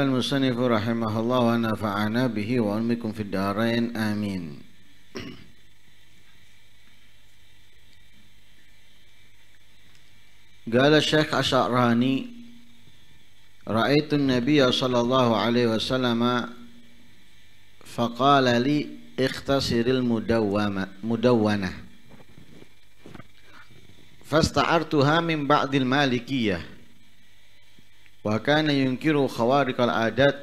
قال المصنف رحمه الله ونفعنا به وأمكم في الدارين آمين قال الشيخ أشعراني رأيت النبي صلى الله عليه وسلم فقال لي اختصر المدونة فاستعرتها من بعض المالكيه وكان ينكر خوارق العادات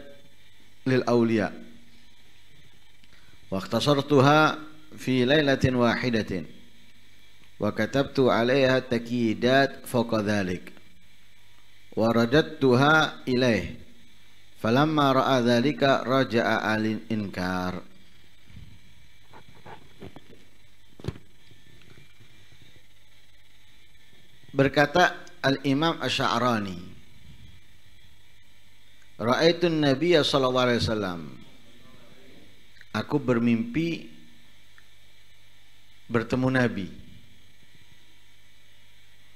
للأولياء واختصرتها في ليلة واحدة وكتبت عليها تكييدات فوق ذلك ورددتها إليه فلما رأى ذلك رجع الإنكار berkata Al-Imam Asy'arani Ra'aitun Nabiya sallallahu alaihi wasallam. Aku bermimpi bertemu Nabi.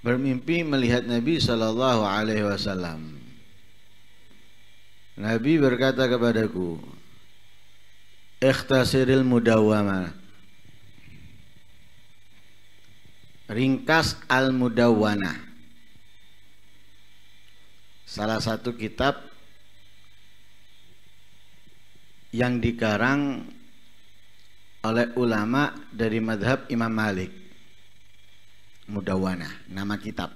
Bermimpi melihat Nabi sallallahu alaihi wasallam. Nabi berkata kepadaku, "Ikhtasiril mudawama, Ringkas al mudawana." Salah satu kitab yang digarang oleh ulama dari madhab Imam Malik Mudawana nama kitab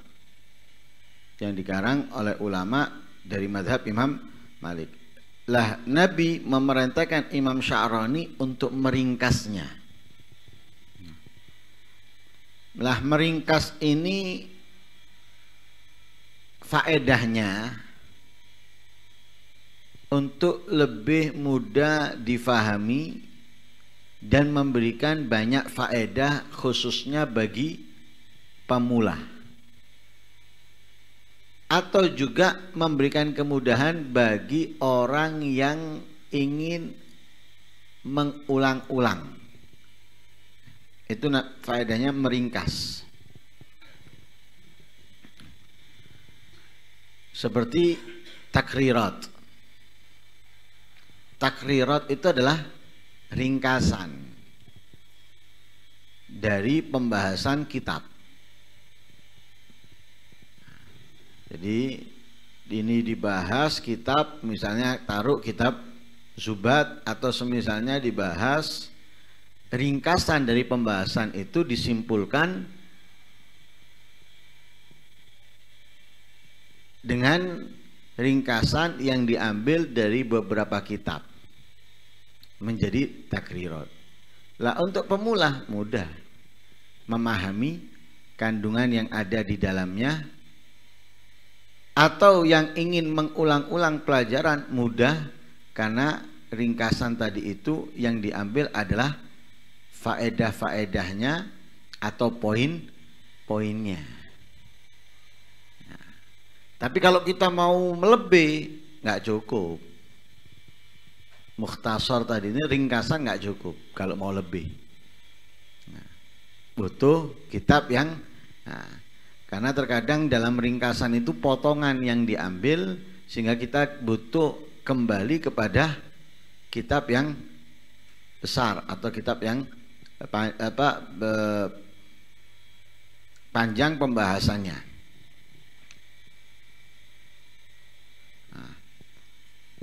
yang digarang oleh ulama dari madhab Imam Malik lah Nabi memerintahkan Imam Sya'rani untuk meringkasnya lah meringkas ini faedahnya untuk lebih mudah difahami dan memberikan banyak faedah khususnya bagi pemula atau juga memberikan kemudahan bagi orang yang ingin mengulang-ulang itu faedahnya meringkas seperti takrirat Takrirat itu adalah ringkasan dari pembahasan kitab. Jadi ini dibahas kitab misalnya taruh kitab Zubat atau semisalnya dibahas ringkasan dari pembahasan itu disimpulkan dengan ringkasan yang diambil dari beberapa kitab menjadi takrirot. Lah untuk pemula mudah memahami kandungan yang ada di dalamnya atau yang ingin mengulang-ulang pelajaran mudah karena ringkasan tadi itu yang diambil adalah faedah-faedahnya atau poin-poinnya. Tapi kalau kita mau melebih, nggak cukup. Mukhtasar tadi ini ringkasan nggak cukup kalau mau lebih. Nah, butuh kitab yang nah, karena terkadang dalam ringkasan itu potongan yang diambil sehingga kita butuh kembali kepada kitab yang besar atau kitab yang eh, apa, apa eh, panjang pembahasannya.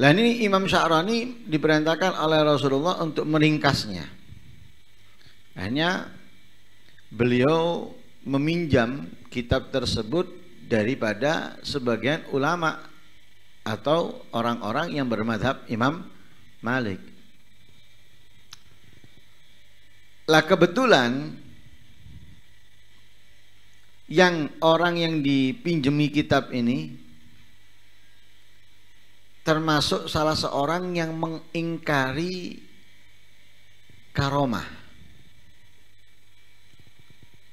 Lah ini Imam Syahrani diperintahkan oleh Rasulullah untuk meringkasnya. Hanya beliau meminjam kitab tersebut daripada sebagian ulama atau orang-orang yang bermadhab Imam Malik. Lah kebetulan yang orang yang dipinjami kitab ini termasuk salah seorang yang mengingkari karomah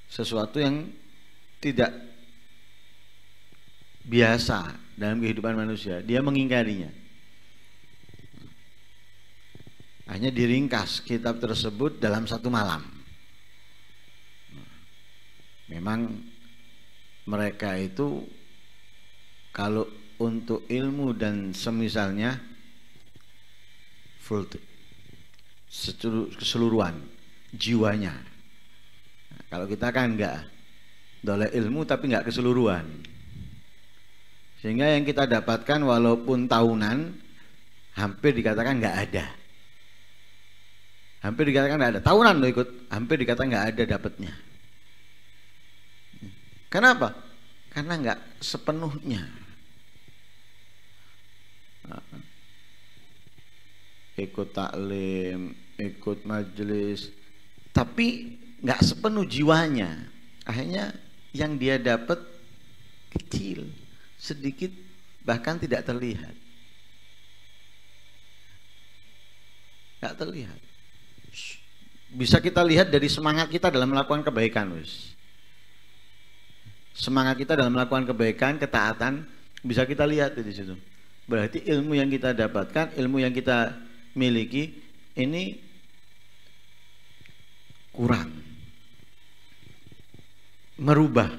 sesuatu yang tidak biasa dalam kehidupan manusia dia mengingkarinya hanya diringkas kitab tersebut dalam satu malam memang mereka itu kalau untuk ilmu dan semisalnya full keseluruhan jiwanya nah, kalau kita kan enggak doleh ilmu tapi enggak keseluruhan sehingga yang kita dapatkan walaupun tahunan hampir dikatakan enggak ada hampir dikatakan enggak ada tahunan lo ikut hampir dikatakan enggak ada dapatnya kenapa karena enggak sepenuhnya ikut taklim, ikut majelis, tapi nggak sepenuh jiwanya. Akhirnya yang dia dapat kecil, sedikit bahkan tidak terlihat. Nggak terlihat. Bisa kita lihat dari semangat kita dalam melakukan kebaikan, wis. Semangat kita dalam melakukan kebaikan, ketaatan, bisa kita lihat di situ Berarti ilmu yang kita dapatkan, ilmu yang kita miliki ini kurang. Merubah.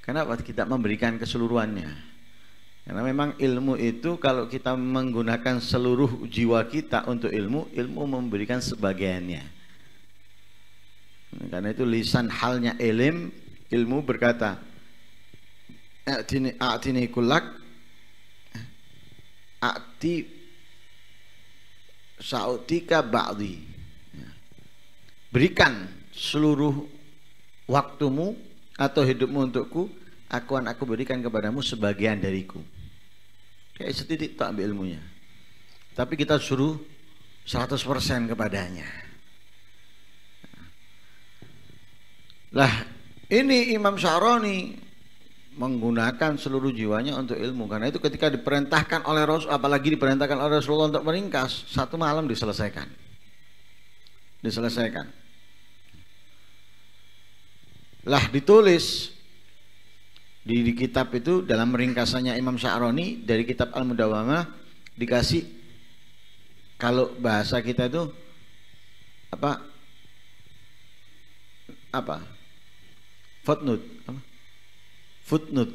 Karena waktu kita memberikan keseluruhannya? Karena memang ilmu itu kalau kita menggunakan seluruh jiwa kita untuk ilmu, ilmu memberikan sebagiannya. Karena itu lisan halnya ilim, ilmu berkata, A'tini, a'tini kulak akti sautika ba'di ya. berikan seluruh waktumu atau hidupmu untukku aku akan aku berikan kepadamu sebagian dariku kayak setitik tak ambil ilmunya tapi kita suruh 100% kepadanya lah ini Imam Syaroni menggunakan seluruh jiwanya untuk ilmu karena itu ketika diperintahkan oleh Rasul apalagi diperintahkan oleh Rasulullah untuk meringkas satu malam diselesaikan diselesaikan lah ditulis di, di kitab itu dalam ringkasannya Imam Sya'roni dari kitab Al-Mudawamah dikasih kalau bahasa kita itu apa apa footnote apa? footnote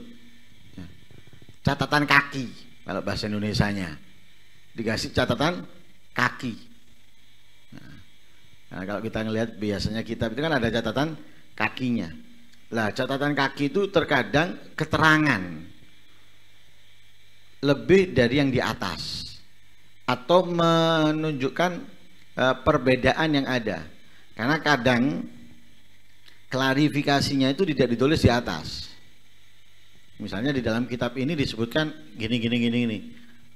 ya. catatan kaki kalau bahasa Indonesia-nya dikasih catatan kaki nah, kalau kita ngelihat biasanya kita itu kan ada catatan kakinya lah catatan kaki itu terkadang keterangan lebih dari yang di atas atau menunjukkan e, perbedaan yang ada karena kadang klarifikasinya itu tidak ditulis di atas Misalnya di dalam kitab ini disebutkan gini gini gini gini.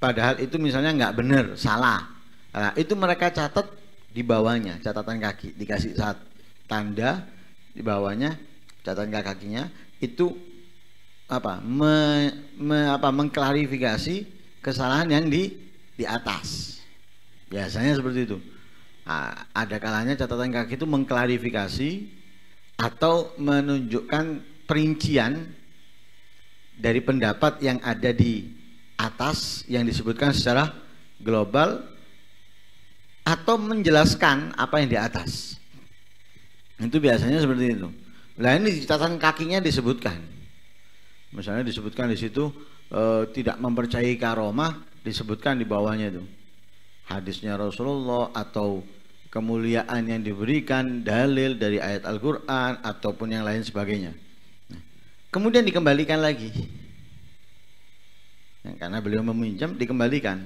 Padahal itu misalnya nggak benar, salah. Nah, itu mereka catat di bawahnya catatan kaki dikasih saat tanda di bawahnya catatan kaki kakinya itu apa me, me, apa mengklarifikasi kesalahan yang di di atas biasanya seperti itu nah, ada kalanya catatan kaki itu mengklarifikasi atau menunjukkan perincian dari pendapat yang ada di atas yang disebutkan secara global atau menjelaskan apa yang di atas. Itu biasanya seperti itu. Nah ini catatan kakinya disebutkan. Misalnya disebutkan di situ e, tidak mempercayai karomah disebutkan di bawahnya itu. Hadisnya Rasulullah atau kemuliaan yang diberikan dalil dari ayat Al-Qur'an ataupun yang lain sebagainya. Kemudian dikembalikan lagi. Ya, karena beliau meminjam dikembalikan.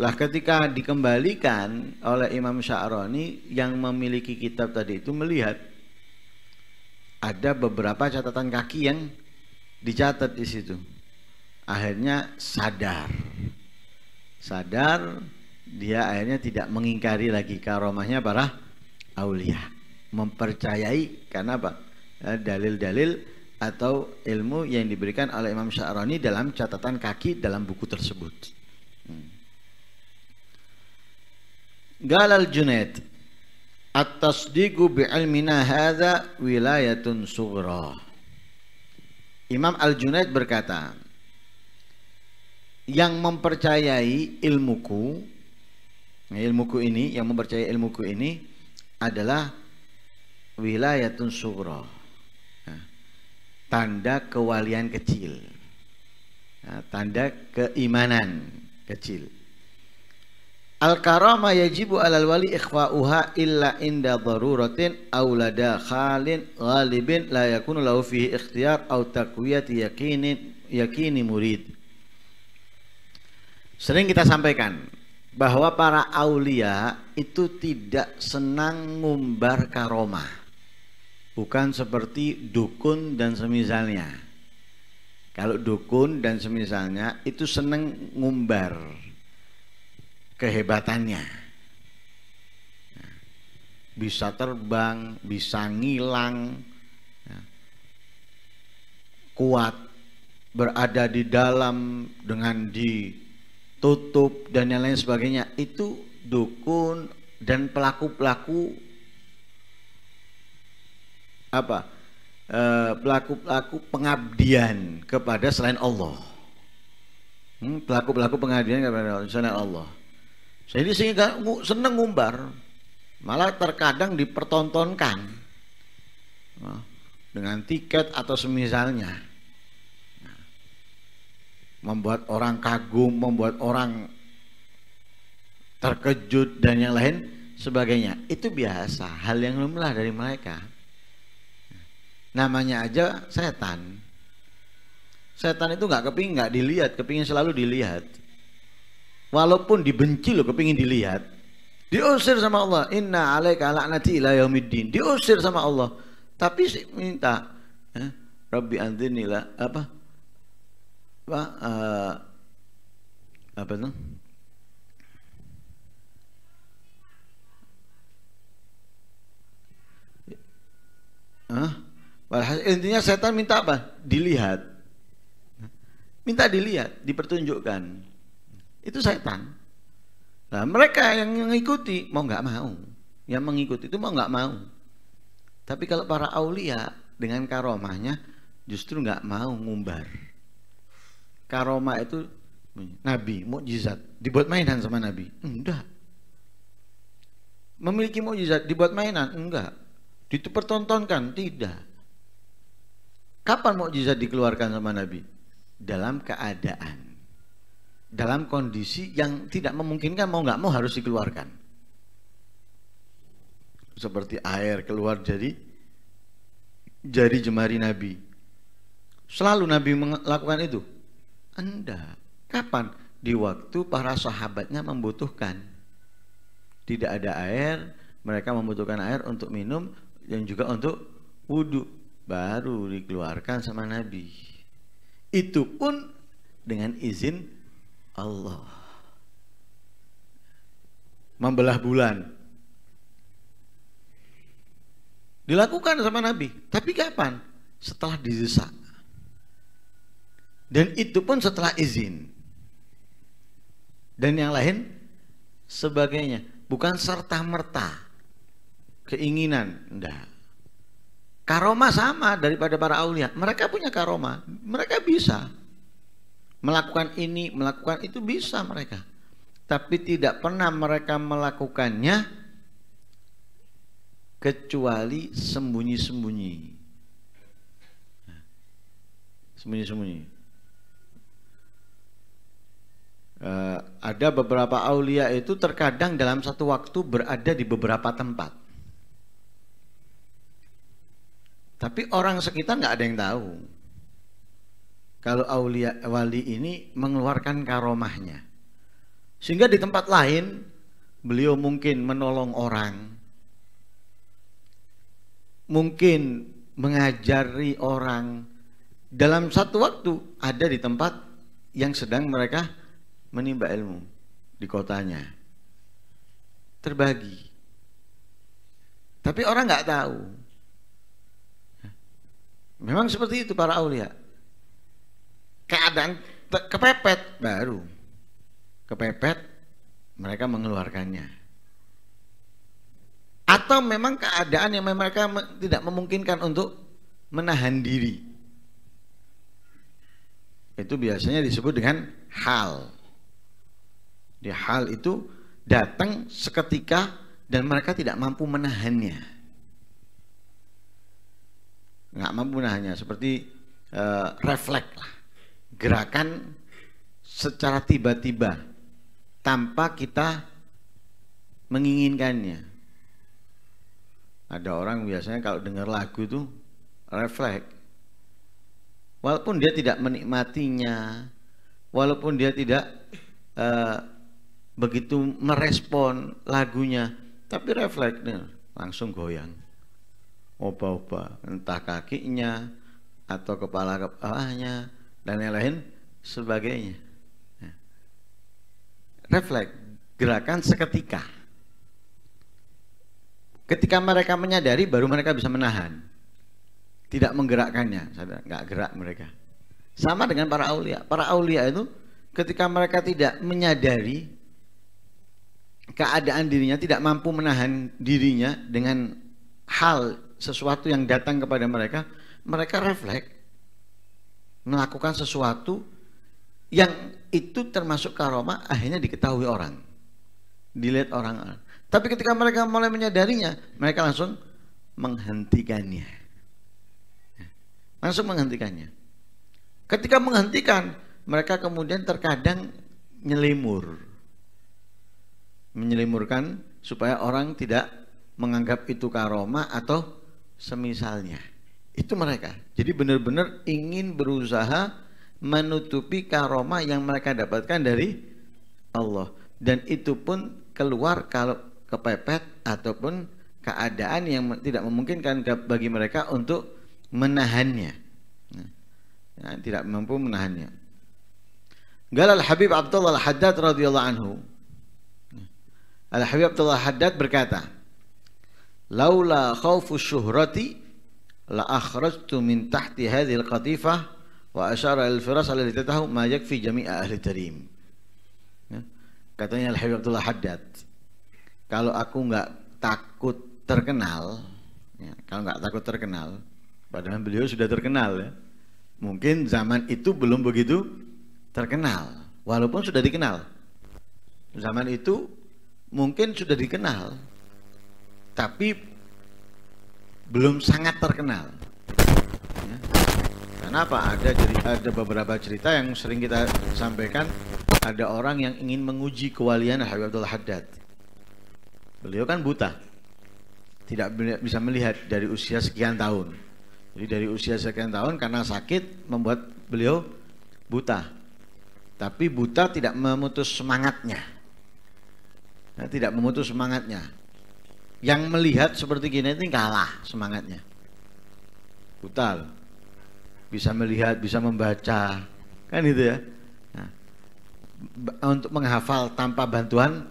Lah ketika dikembalikan oleh Imam Sya'roni yang memiliki kitab tadi itu melihat ada beberapa catatan kaki yang dicatat di situ. Akhirnya sadar. Sadar dia akhirnya tidak mengingkari lagi karomahnya para aulia. Mempercayai karena apa? Eh, dalil-dalil atau ilmu yang diberikan oleh Imam Sya'rani dalam catatan kaki dalam buku tersebut. Galal hmm. Junaid At-tasdiqu bi'ilmina hadha wilayatun sughra. Imam Al-Junaid berkata, yang mempercayai ilmuku, ilmuku ini, yang mempercayai ilmuku ini adalah wilayatun sughra tanda kewalian kecil, nah, tanda keimanan kecil. Al karama yajibu alal wali ikhfa'uha illa inda daruratin aulada khalin ghalibin la yakunu lahu fihi ikhtiar au taqwiyati yakinin yakini murid. Sering kita sampaikan bahwa para aulia itu tidak senang ngumbar karomah bukan seperti dukun dan semisalnya. Kalau dukun dan semisalnya itu seneng ngumbar kehebatannya. Bisa terbang, bisa ngilang, ya. kuat berada di dalam dengan ditutup dan yang lain sebagainya itu dukun dan pelaku-pelaku apa eh, pelaku-pelaku pengabdian kepada selain Allah hmm, pelaku-pelaku hmm, pengabdian kepada selain Allah jadi sehingga seneng ngumbar malah terkadang dipertontonkan eh, dengan tiket atau semisalnya membuat orang kagum membuat orang terkejut dan yang lain sebagainya itu biasa hal yang lumrah dari mereka namanya aja setan setan itu nggak keping nggak dilihat kepingin selalu dilihat walaupun dibenci lo kepingin dilihat diusir sama Allah inna alaika laknati ila yaumiddin diusir sama Allah tapi minta eh, Rabbi anzirni la apa apa uh, eh, apa itu Huh? Intinya setan minta apa? Dilihat. Minta dilihat, dipertunjukkan. Itu setan. Nah, mereka yang mengikuti mau nggak mau. Yang mengikuti itu mau nggak mau. Tapi kalau para aulia dengan karomahnya justru nggak mau ngumbar. Karomah itu nabi, mukjizat dibuat mainan sama nabi. Enggak. Memiliki mukjizat dibuat mainan? Enggak. Dipertontonkan? Tidak. Kapan mukjizat dikeluarkan sama Nabi? Dalam keadaan, dalam kondisi yang tidak memungkinkan mau nggak mau harus dikeluarkan. Seperti air keluar jadi jari jemari Nabi. Selalu Nabi melakukan itu. Anda kapan? Di waktu para sahabatnya membutuhkan. Tidak ada air, mereka membutuhkan air untuk minum dan juga untuk wudhu baru dikeluarkan sama Nabi. Itu pun dengan izin Allah. Membelah bulan. Dilakukan sama Nabi. Tapi kapan? Setelah didesak. Dan itu pun setelah izin. Dan yang lain sebagainya. Bukan serta-merta keinginan. Enggak. Karoma sama daripada para aulia. Mereka punya karoma. Mereka bisa melakukan ini, melakukan itu bisa mereka. Tapi tidak pernah mereka melakukannya kecuali sembunyi-sembunyi. Sembunyi-sembunyi. Uh, ada beberapa aulia itu terkadang dalam satu waktu berada di beberapa tempat Tapi orang sekitar nggak ada yang tahu. Kalau aulia wali ini mengeluarkan karomahnya. Sehingga di tempat lain beliau mungkin menolong orang. Mungkin mengajari orang dalam satu waktu ada di tempat yang sedang mereka menimba ilmu di kotanya terbagi tapi orang nggak tahu Memang seperti itu para aulia. Keadaan kepepet baru. Kepepet mereka mengeluarkannya. Atau memang keadaan yang mereka tidak memungkinkan untuk menahan diri. Itu biasanya disebut dengan hal. Di hal itu datang seketika dan mereka tidak mampu menahannya nggak mampu nahannya seperti uh, refleks lah gerakan secara tiba-tiba tanpa kita menginginkannya ada orang biasanya kalau dengar lagu tuh refleks walaupun dia tidak menikmatinya walaupun dia tidak uh, begitu merespon lagunya tapi refleksnya langsung goyang oba-oba entah kakinya atau kepala kepalanya dan yang lain sebagainya ya. reflek gerakan seketika ketika mereka menyadari baru mereka bisa menahan tidak menggerakkannya nggak gerak mereka sama dengan para aulia para aulia itu ketika mereka tidak menyadari keadaan dirinya tidak mampu menahan dirinya dengan hal sesuatu yang datang kepada mereka, mereka refleks melakukan sesuatu yang itu termasuk karoma akhirnya diketahui orang. Dilihat orang. Tapi ketika mereka mulai menyadarinya, mereka langsung menghentikannya. Langsung menghentikannya. Ketika menghentikan, mereka kemudian terkadang nyelimur. Menyelimurkan supaya orang tidak menganggap itu karoma atau semisalnya. Itu mereka. Jadi benar-benar ingin berusaha menutupi karoma yang mereka dapatkan dari Allah. Dan itu pun keluar kalau kepepet ataupun keadaan yang tidak memungkinkan bagi mereka untuk menahannya. Nah, ya, tidak mampu menahannya. Galal Habib Abdullah Al-Haddad radhiyallahu anhu. Nah, Al-Habib Abdullah Haddad berkata, laula khawfu syuhrati la akhrajtu min tahti al qatifah wa asyara al firas alladhi tatahu ma yakfi jami'a ahli tarim ya. katanya Al Habib Abdullah Haddad kalau aku nggak takut terkenal ya, kalau nggak takut terkenal padahal beliau sudah terkenal ya mungkin zaman itu belum begitu terkenal walaupun sudah dikenal zaman itu mungkin sudah dikenal tapi belum sangat terkenal. Ya. Karena Ada ada beberapa cerita yang sering kita sampaikan. Ada orang yang ingin menguji kewalian Habib Abdul Haddad. Beliau kan buta, tidak bisa melihat dari usia sekian tahun. Jadi dari usia sekian tahun karena sakit membuat beliau buta. Tapi buta tidak memutus semangatnya. Nah, tidak memutus semangatnya yang melihat seperti gini ini kalah semangatnya buta bisa melihat bisa membaca kan itu ya nah, untuk menghafal tanpa bantuan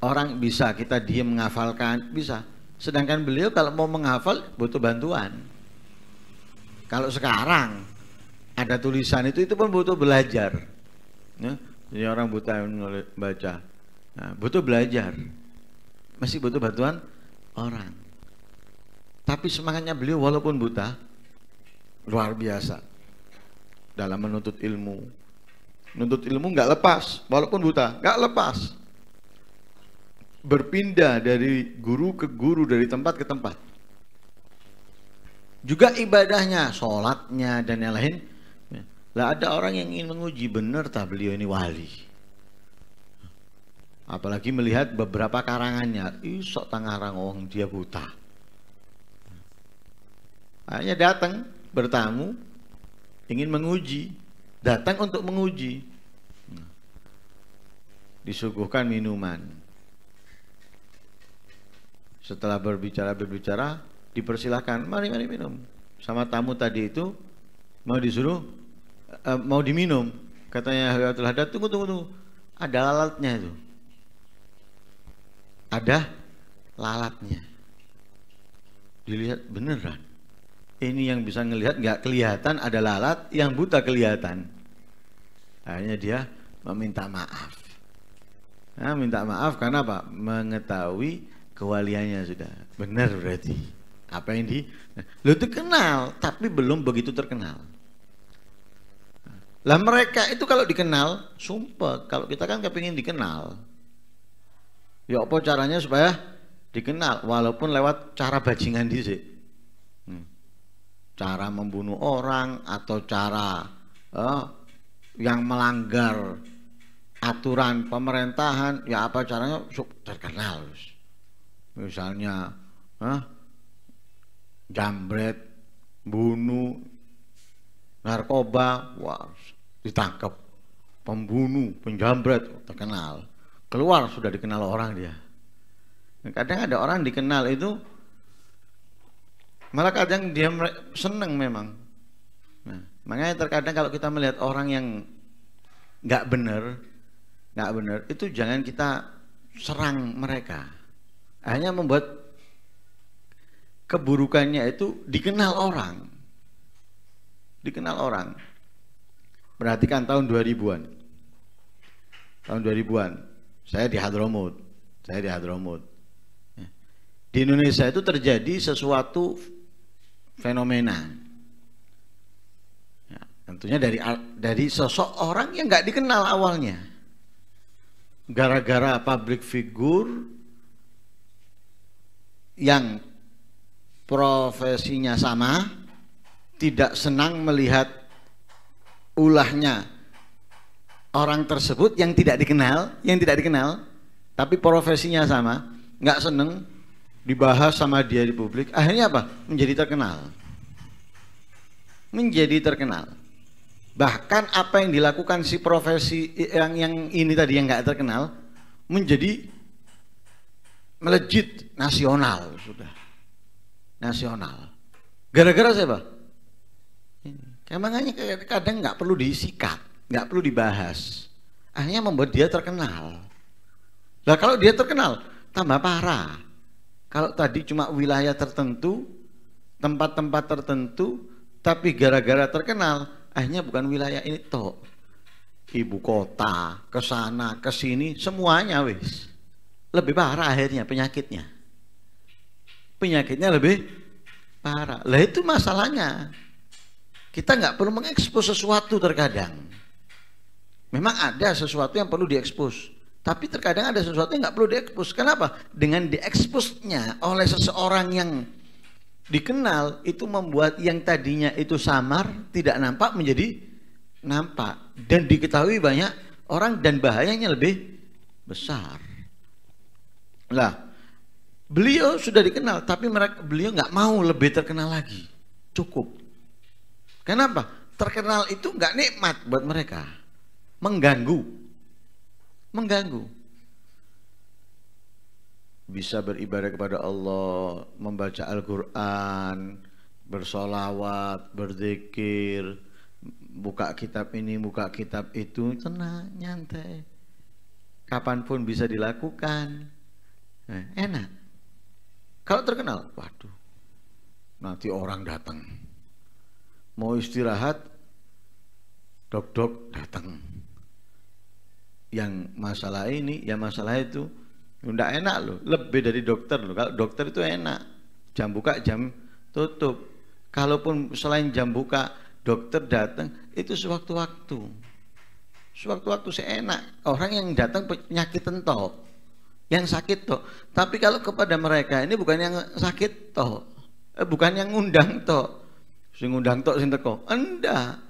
orang bisa kita diam menghafalkan bisa sedangkan beliau kalau mau menghafal butuh bantuan kalau sekarang ada tulisan itu itu pun butuh belajar ya, jadi orang buta yang baca nah, butuh belajar masih butuh bantuan orang. Tapi semangatnya beliau walaupun buta luar biasa dalam menuntut ilmu. Menuntut ilmu nggak lepas walaupun buta, nggak lepas. Berpindah dari guru ke guru, dari tempat ke tempat. Juga ibadahnya, sholatnya dan yang lain. Lah ada orang yang ingin menguji benar tak beliau ini wali. Apalagi melihat beberapa karangannya, isok sok tangarang wong dia buta. Akhirnya datang bertamu, ingin menguji, datang untuk menguji. Disuguhkan minuman. Setelah berbicara-berbicara, dipersilahkan, mari mari minum. Sama tamu tadi itu mau disuruh eh, mau diminum, katanya telah datang tunggu tunggu tunggu. Ada lalatnya itu ada lalatnya. Dilihat beneran. Ini yang bisa ngelihat nggak kelihatan ada lalat, yang buta kelihatan. Akhirnya dia meminta maaf. Nah, minta maaf karena apa? Mengetahui kewaliannya sudah. Benar berarti. Apa yang di... Lu itu kenal, tapi belum begitu terkenal. Lah mereka itu kalau dikenal, sumpah. Kalau kita kan kepingin dikenal, Ya apa caranya supaya dikenal walaupun lewat cara bajingan dhisik. Hmm. Cara membunuh orang atau cara eh, yang melanggar aturan pemerintahan ya apa caranya terkenal misalnya eh, jambret bunuh narkoba wah ditangkap pembunuh penjambret terkenal keluar sudah dikenal orang dia kadang ada orang dikenal itu malah kadang dia seneng memang nah, makanya terkadang kalau kita melihat orang yang nggak benar nggak benar itu jangan kita serang mereka hanya membuat keburukannya itu dikenal orang dikenal orang perhatikan tahun 2000-an tahun 2000-an saya di Hadromut, Saya di Hadromut. Ya. Di Indonesia itu terjadi sesuatu fenomena. Ya, tentunya dari dari seseorang yang nggak dikenal awalnya. Gara-gara public figure yang profesinya sama tidak senang melihat ulahnya orang tersebut yang tidak dikenal, yang tidak dikenal, tapi profesinya sama, nggak seneng dibahas sama dia di publik, akhirnya apa? Menjadi terkenal. Menjadi terkenal. Bahkan apa yang dilakukan si profesi yang yang ini tadi yang nggak terkenal menjadi melejit nasional sudah. Nasional. Gara-gara siapa? Emangnya Emangnya kadang nggak perlu disikat nggak perlu dibahas. Akhirnya membuat dia terkenal. Nah kalau dia terkenal, tambah parah. Kalau tadi cuma wilayah tertentu, tempat-tempat tertentu, tapi gara-gara terkenal, akhirnya bukan wilayah ini toh. Ibu kota, ke sana, ke sini, semuanya wis. Lebih parah akhirnya penyakitnya. Penyakitnya lebih parah. Lah itu masalahnya. Kita nggak perlu mengekspos sesuatu terkadang. Memang ada sesuatu yang perlu diekspos. Tapi terkadang ada sesuatu yang nggak perlu diekspos. Kenapa? Dengan dieksposnya oleh seseorang yang dikenal itu membuat yang tadinya itu samar tidak nampak menjadi nampak dan diketahui banyak orang dan bahayanya lebih besar. Lah, beliau sudah dikenal tapi mereka beliau nggak mau lebih terkenal lagi. Cukup. Kenapa? Terkenal itu nggak nikmat buat mereka mengganggu. Mengganggu. Bisa beribadah kepada Allah, membaca Al-Quran, bersolawat, berzikir, buka kitab ini, buka kitab itu, tenang, nyantai. Kapanpun bisa dilakukan. Nah, enak. Kalau terkenal, waduh, nanti orang datang. Mau istirahat, dok-dok datang yang masalah ini, yang masalah itu. udah enak loh, lebih dari dokter loh. Kalau dokter itu enak, jam buka, jam tutup. Kalaupun selain jam buka, dokter datang, itu sewaktu-waktu. Sewaktu-waktu seenak. Orang yang datang penyakit toh, yang sakit toh. Tapi kalau kepada mereka ini bukan yang sakit toh, eh, bukan yang undang toh. Sing undang toh sing teko. Enggak.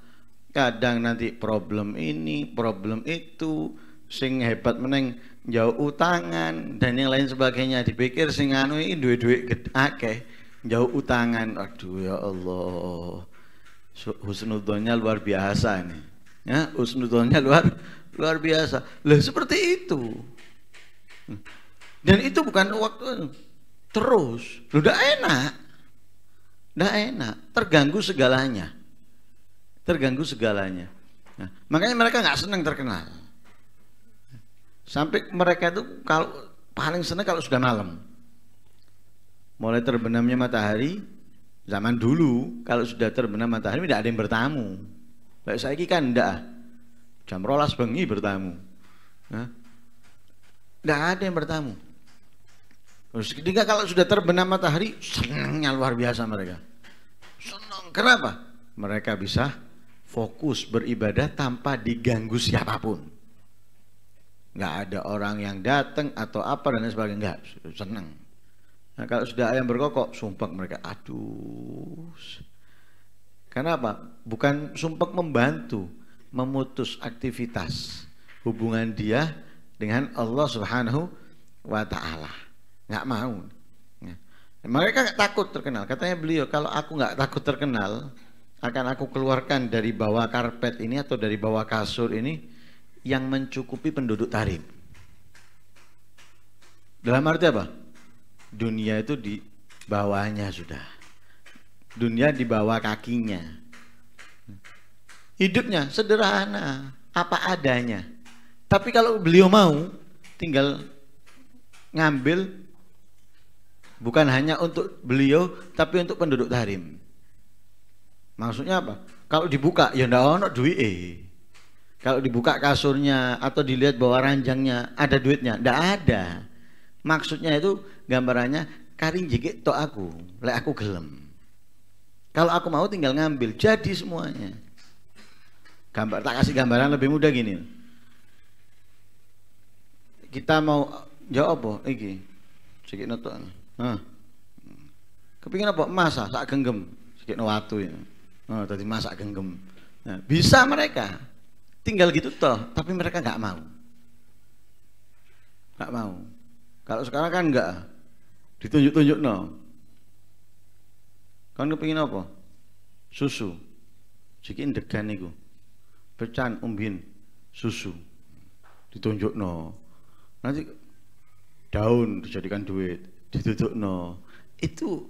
Kadang nanti problem ini, problem itu, sing hebat meneng jauh utangan dan yang lain sebagainya dipikir sing anu ini duit-duit gede jauh utangan aduh ya Allah husnudonnya luar biasa ini, ya husnudonnya luar luar biasa lah seperti itu dan itu bukan waktu anu. terus udah enak udah enak terganggu segalanya terganggu segalanya nah, makanya mereka nggak senang terkenal Sampai mereka itu kalau paling senang kalau sudah malam. Mulai terbenamnya matahari, zaman dulu kalau sudah terbenam matahari tidak ada yang bertamu. Kayak saya ini kan enggak. Ah. Jam rolas bengi bertamu. tidak Tidak ada yang bertamu. Terus ketika kalau sudah terbenam matahari, senangnya luar biasa mereka. Senang. Kenapa? Mereka bisa fokus beribadah tanpa diganggu siapapun nggak ada orang yang datang atau apa dan lain sebagainya nggak seneng nah, kalau sudah ayam berkokok sumpek mereka aduh karena apa bukan sumpek membantu memutus aktivitas hubungan dia dengan Allah Subhanahu wa taala nggak mau nah, mereka nggak takut terkenal katanya beliau kalau aku nggak takut terkenal akan aku keluarkan dari bawah karpet ini atau dari bawah kasur ini yang mencukupi penduduk Tarim. Dalam arti apa? Dunia itu di bawahnya sudah. Dunia di bawah kakinya. Hidupnya sederhana, apa adanya. Tapi kalau beliau mau, tinggal ngambil bukan hanya untuk beliau, tapi untuk penduduk Tarim. Maksudnya apa? Kalau dibuka ya ndak ono duit eh. Kalau dibuka kasurnya atau dilihat bahwa ranjangnya ada duitnya, ndak ada. Maksudnya itu gambarannya karing jikik to aku, le aku gelem. Kalau aku mau tinggal ngambil, jadi semuanya. Gambar tak kasih gambaran lebih mudah gini. Kita mau jawab ya apa? Iki. Sikit noto. Hah. Kepingin apa? Masa sak genggam. Sikit no watu ya. Oh, tadi masa genggam. Nah, bisa mereka Tinggal gitu toh, tapi mereka nggak mau. Nggak mau. Kalau sekarang kan nggak ditunjuk-tunjuk no. Kan kepingin apa? Susu. cikin degan niku. Pecan umbin susu. Ditunjuk no. Nanti daun dijadikan duit, ditutup no. Itu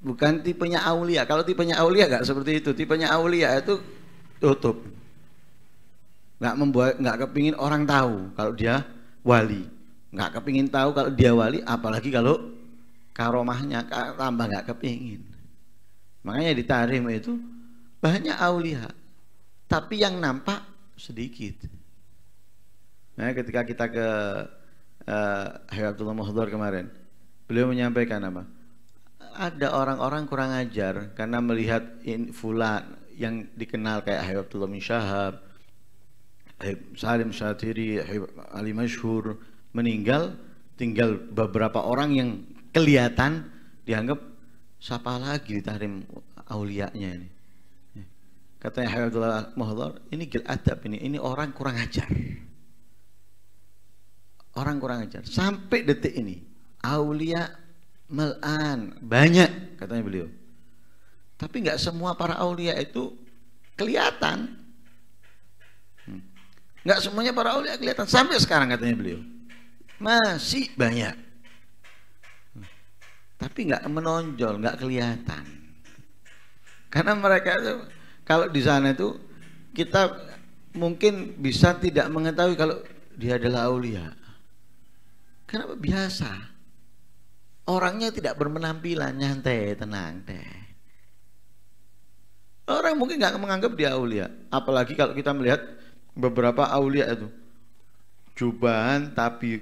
bukan tipenya aulia. Kalau tipenya aulia nggak seperti itu. Tipenya aulia itu tutup nggak membuat nggak kepingin orang tahu kalau dia wali nggak kepingin tahu kalau dia wali apalagi kalau karomahnya tambah nggak kepingin makanya di tarim itu banyak aulia tapi yang nampak sedikit nah ketika kita ke uh, eh, Hayatullah kemarin beliau menyampaikan apa ada orang-orang kurang ajar karena melihat in fulan yang dikenal kayak Habib Abdullah bin Syahab, Habib Salim Syatiri, Habib Ali Mashhur meninggal, tinggal beberapa orang yang kelihatan dianggap siapa lagi di tahrim aulianya ini. Katanya Habib Abdullah ini gil adab ini, ini orang kurang ajar. Orang kurang ajar. Sampai detik ini, aulia melan banyak katanya beliau tapi nggak semua para aulia itu kelihatan. Nggak semuanya para aulia kelihatan. Sampai sekarang katanya beliau. Masih banyak. Tapi nggak menonjol, nggak kelihatan. Karena mereka itu, kalau di sana itu kita mungkin bisa tidak mengetahui kalau dia adalah aulia. Kenapa biasa? Orangnya tidak berpenampilan nyantai, tenang deh. Orang mungkin nggak menganggap dia aulia. Apalagi kalau kita melihat beberapa aulia itu jubahan tapi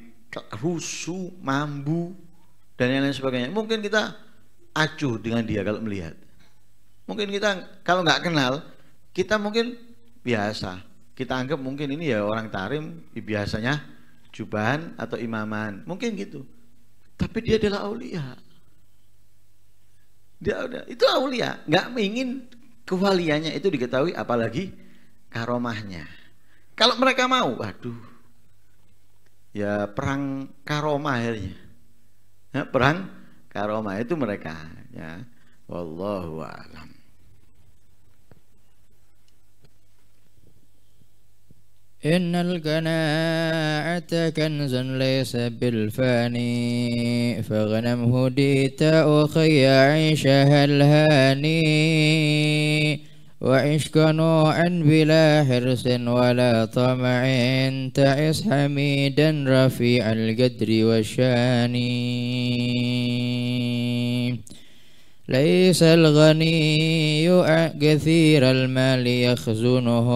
rusuh, mambu dan lain-lain sebagainya. Mungkin kita acuh dengan dia kalau melihat. Mungkin kita kalau nggak kenal, kita mungkin biasa. Kita anggap mungkin ini ya orang tarim biasanya jubahan atau imaman. Mungkin gitu. Tapi dia adalah aulia. Dia udah itu aulia, nggak ingin kewaliannya itu diketahui apalagi karomahnya. Kalau mereka mau, waduh, ya perang karomah akhirnya. Ya, perang karomah itu mereka. Ya, wallahu a'lam. إن القناعة كنز ليس بالفاني فاغنمه ديت أخي عيشها الهاني وعش قنوعا بلا حرص ولا طمع تعس حميدا رفيع القدر والشاني ليس الغني كثير المال يخزنه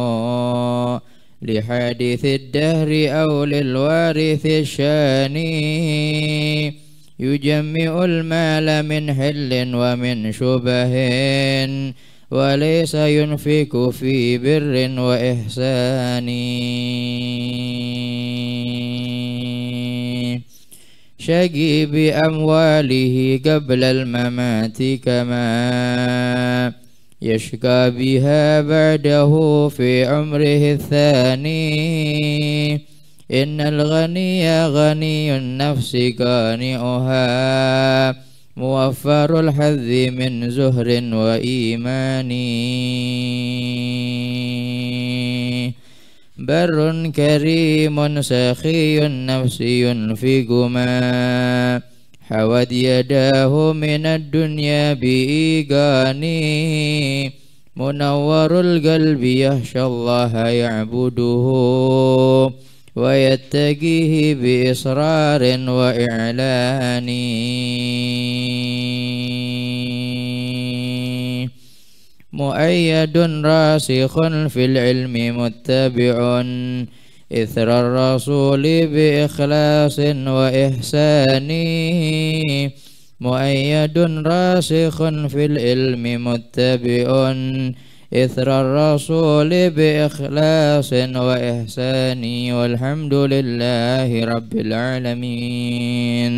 لحادث الدهر أو للوارث الشاني يجمع المال من حل ومن شبه وليس ينفك في بر وإحسان شقي بأمواله قبل الممات كما يشكى بها بعده في عمره الثاني إن الغني غني النفس كانئها موفر الحظ من زهر وإيمان بر كريم سخي نفسي في جمال حوت يداه من الدنيا بإيقاني منور القلب يخشى الله يعبده ويتقيه بإصرار وإعلان مؤيد راسخ في العلم متبع إثر الرسول بإخلاص وإحسان مؤيد راسخ في العلم متبع إثر الرسول بإخلاص وإحسان والحمد لله رب العالمين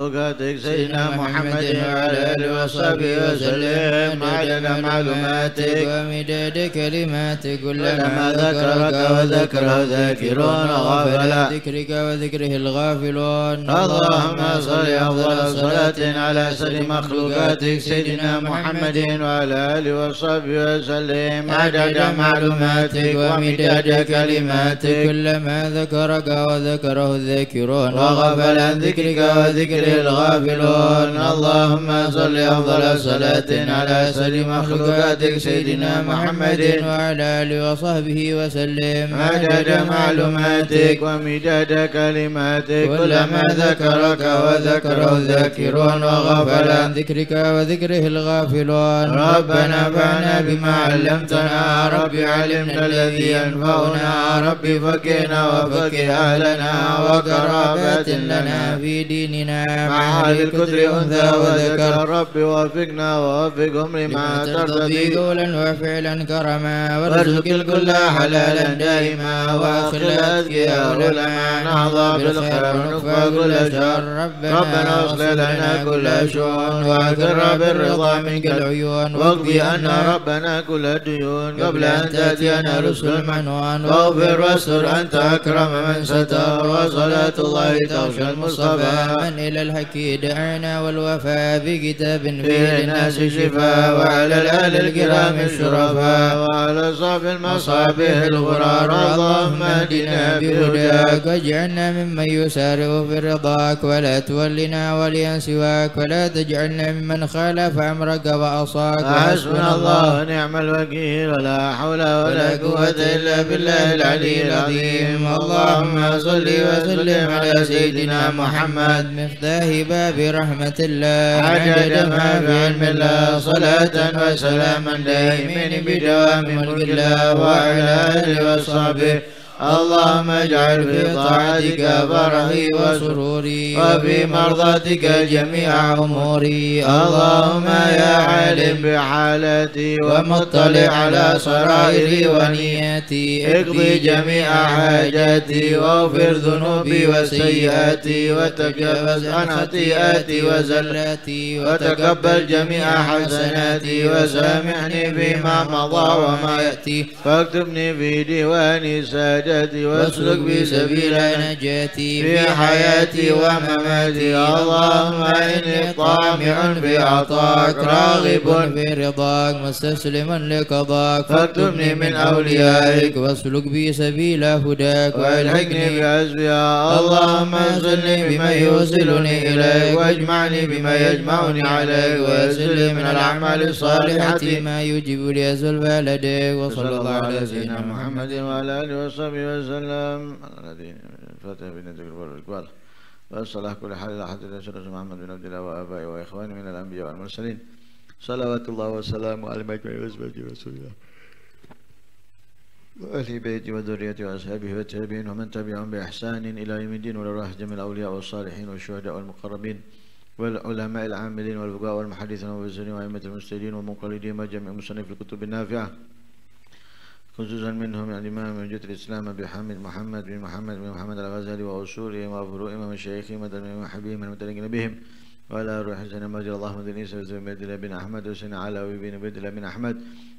وقاتك سيدنا محمد وعلى اله وصحبه وسلم عدد معلوماتك ومداد كلماتك كلما ذكرك وذكره ذاكرون غافلا ذكرك وذكره الغافلون اللهم صل افضل صلاه على سيد مخلوقاتك سيدنا محمد وعلى اله وصحبه وسلم عدد معلوماتك ومداد كلماتك كلما ذكرك وذكره الذاكرون وغفل عن ذكرك وذكره الغافلون اللهم صل أفضل صلاة على سر مخلوقاتك سيدنا محمد وعلى آله وصحبه وسلم عدد معلوماتك ومداد كلماتك كلما ذكرك وذكره الذاكرون وغفل عن ذكرك وذكره الغافلون ربنا فعنا بما علمتنا ربي علمنا الذي ينفعنا ربي فكنا وفقه أهلنا وقرابات لنا في ديننا مع أهل الكتر أنثى وذكر رب وفقنا ووفقهم لما ترتضي قولا وفعلا كرما وارزق الكل حلالا دائما وأخر الأذكياء علماء نهضى بالخير ونكفى كل شر ربنا اصلح لنا كل شؤون وأكرم بالرضا منك العيون واقضي أن ربنا كل الديون قبل أن تأتينا رسل المنوان واغفر واستر أنت أكرم من ستر وصلاة الله تغشى المصطفى من إلى الهكي دعينا والوفاء بكتاب في الناس شفاء وعلى الأهل الكرام الشرفاء وعلى صحب المصابيح الغرار اللهم اهدنا بهداك واجعلنا ممن يسارع في رضاك ولا تولنا وليا سواك ولا تجعلنا ممن خالف أمرك وأصاك حسبنا الله ونعم الوكيل ولا حول ولا قوة إلا بالله العلي العظيم اللهم صل وسلم على سيدنا محمد مفتاح الواهبة برحمة الله عدد ما بعلم الله صلاة وسلاما دائمين بدوام ملك الله وعلى آله وصحبه اللهم اجعل في طاعتك فرحي وسروري وفي مرضاتك جميع أموري اللهم يا عالم بحالتي ومطلع على سرائري ونيتي اقضي جميع حاجاتي واغفر ذنوبي وسيئاتي وتجاوز عن خطيئاتي وزلاتي وتقبل جميع حسناتي وسامحني بما مضى وما يأتي فاكتبني في ديوان سادتي ووحدتي واسلك بي سبيل نجاتي في حياتي ومماتي اللهم إني طامع في عطاك راغب في رضاك مستسلم لقضاك فاكتبني من أوليائك واسلك بي سبيل هداك وألحقني بأسبياء اللهم انزلني بما يوصلني إليك واجمعني بما يجمعني عليك واسلني من الأعمال الصالحة ما يجب لي زلفى لديك وصلى الله على سيدنا محمد وعلى آله وصحبه النبي وسلم على الذي فاتح بن ذكر والإقبال وصلاح كل حال إلى حضرة رسول محمد بن عبد الله وآبائه وإخوانه من الأنبياء والمرسلين صلوات الله وسلامه على مجمع وزبة رسول الله وأهل بيته وذريته وأصحابه والتابعين ومن تبعهم بإحسان إلى يوم الدين ولله جميع الأولياء والصالحين والشهداء والمقربين والعلماء العاملين والفقهاء والمحدثين والمفسرين وأئمة المسلمين والمنقلدين وجميع مصنف الكتب النافعة خصوصا منهم الإمام من جد الإسلام حامد محمد بن محمد بن محمد الغزالي وأصولهم وفروعهم ومشايخهم من وحبيبهم المتلقين بهم وعلى روح حسين مجد اللهم دين عيسى بن الله بن أحمد وسيدنا علوي بن الله بن أحمد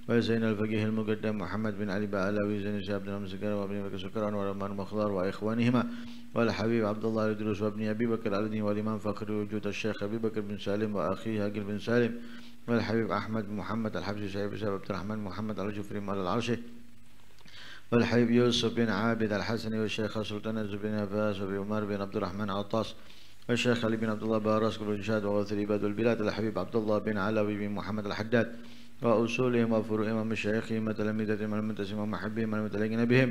وسيدنا الفقيه المقدم محمد بن علي بعلوي زين شاب بن سكران وابن بكر سكران ورمان مخضر وإخوانهما والحبيب عبد الله الدروس وابن أبي بكر دين والإمام فخر وجود الشيخ أبي بكر بن سالم وأخيه هاجر بن سالم والحبيب أحمد محمد الحبشي شعيب شاب عبد الرحمن محمد على الجفري مال العرشي والحبيب يوسف بن عابد الحسني والشيخ سلطان الزبير بن فاس وابي عمر بن عبد الرحمن عطاس والشيخ علي بن عبد الله بارس بن شاد وغوث العباد والبلاد الحبيب عبد الله بن علوي بن محمد الحداد وأصولهم وفروعهم ومشايخهم وتلاميذتهم والمنتسبين ومحبهم والمتلقين بهم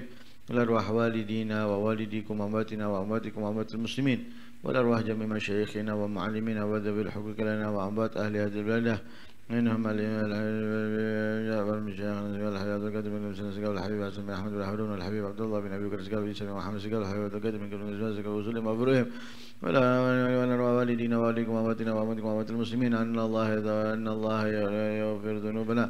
والأرواح والدينا ووالديكم وأمواتنا وأمواتكم وأموات المسلمين والأرواح جميع مشايخنا ومعلمنا وذوي الحقوق لنا وأموات أهل هذه البلدة إنهم جعفر المشايخ والحبيب عبد القادر بن مسلم سقال الحبيب عبد الحمد والحرون والحبيب عبد الله بن أبي بكر سقال بن محمد سقال الحبيب عبد القادر بن مسلم سقال وسلم أبروهم ولا ولا والدينا والديكم وامواتنا وامواتكم واموات المسلمين ان الله ان الله يغفر ذنوبنا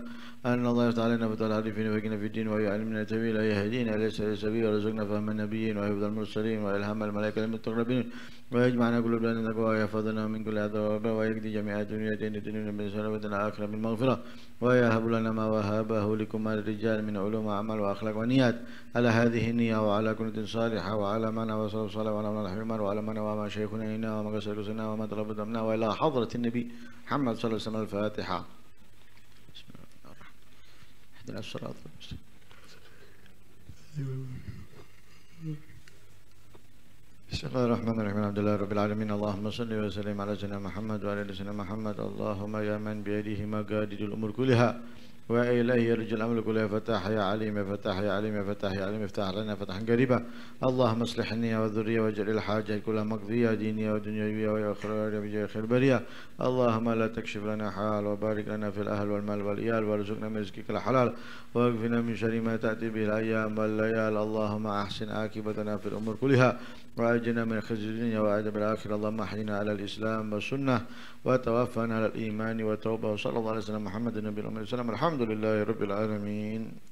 ان الله يفتح علينا فتح العارفين ويهدينا في الدين ويعلمنا السبيل ويهدينا الى السبيل ويرزقنا فهم النبيين وحفظ المرسلين والهام الملائكه المتقربين ويجمعنا كل بلاد ويحفظنا من كل عذاب ويكدي جميع دنيتين الدنيا من سلامة الآخرة من مغفرة ويهب لنا ما وهبه لكم الرجال من علوم وعمل وأخلاق ونيات على هذه النية وعلى كل صالحة وعلى من وصل صلى وعلى من وعلى من وعلى شيخنا إنا وما قصر سنا وما طلب دمنا وإلى حضرة النبي محمد صلى الله عليه وسلم الفاتحة بسم الله الرحمن الرحيم بسم الله الرحمن الرحيم الحمد لله رب العالمين اللهم صل وسلم على سيدنا محمد وعلى سيدنا محمد اللهم يا من بيده مقادير الامور كلها وإليه يرجع الأمر كله يا فتاح يا عليم يا فتاح يا عليم يا فتاح يا عليم افتح لنا فتحا قريبا اللهم اصلح النية والذرية واجعل الحاجة كلها مقضية دينية ودنيوية وآخرة بجاه خير برية اللهم لا تكشف لنا حال وبارك لنا في الأهل والمال والإيال وارزقنا من رزقك الحلال واكفنا من شر ما تأتي به الأيام والليال اللهم أحسن عاقبتنا في الأمور كلها وأجنا من خزي الدنيا وأدب الآخرة اللهم أحينا على الإسلام والسنة وتوفنا على الإيمان والتوبة وصلى الله عليه وسلم محمد النبي الأمي وسلم الحمد لله رب العالمين